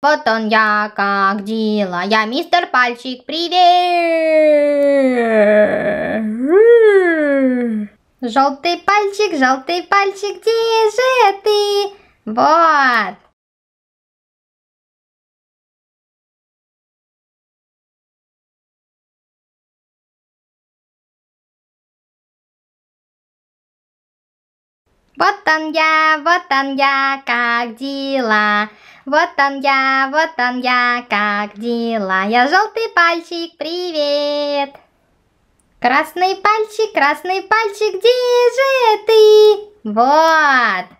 Вот он я, как дела. Я мистер Пальчик, привет! Желтый пальчик, желтый пальчик, где же ты? Вот. Вот он я, вот он я, как дела? Вот он я, вот он я, как дела? Я желтый пальчик, привет! Красный пальчик, красный пальчик, где же ты? Вот!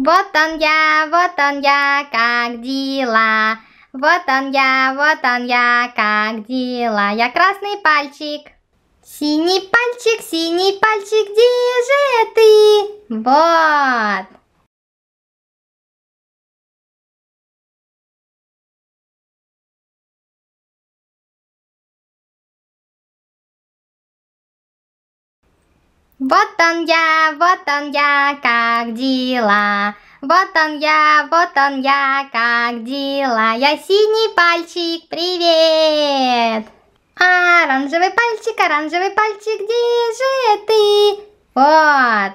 Вот он я, вот он я, как дела? Вот он я, вот он я, как дела? Я красный пальчик. Синий пальчик, синий пальчик, где же ты? Вот. Вот он я, вот он я, как дела? Вот он я, вот он я, как дела? Я синий пальчик, привет! Оранжевый пальчик, оранжевый пальчик, где же ты? Вот!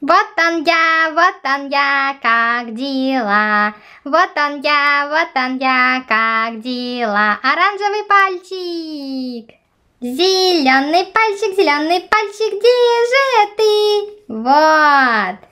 Вот он я, вот он я, как дела. Вот он я, вот он я, как дела. Оранжевый пальчик. Зеленый пальчик, зеленый пальчик, где же ты? Вот.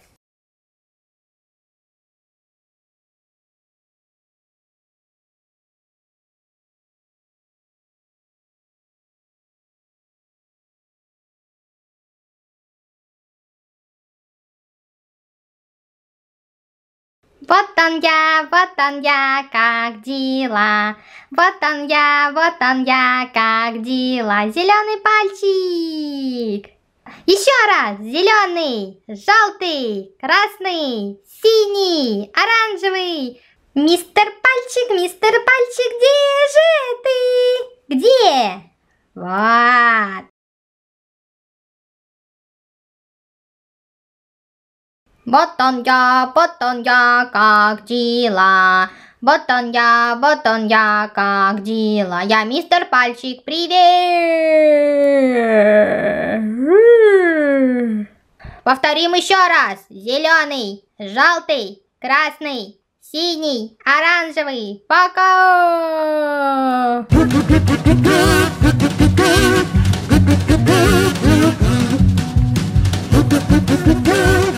Вот он я, вот он я, как дела. Вот он я, вот он я, как дела. Зеленый пальчик. Еще раз. Зеленый, желтый, красный, синий, оранжевый. Мистер Пальчик, мистер Пальчик, где же ты? Где? Вот. Вот он я, вот он я, как дела? Вот он я, вот он я, как дела? Я мистер Пальчик, привет! Повторим еще раз. Зеленый, желтый, красный, синий, оранжевый. Пока!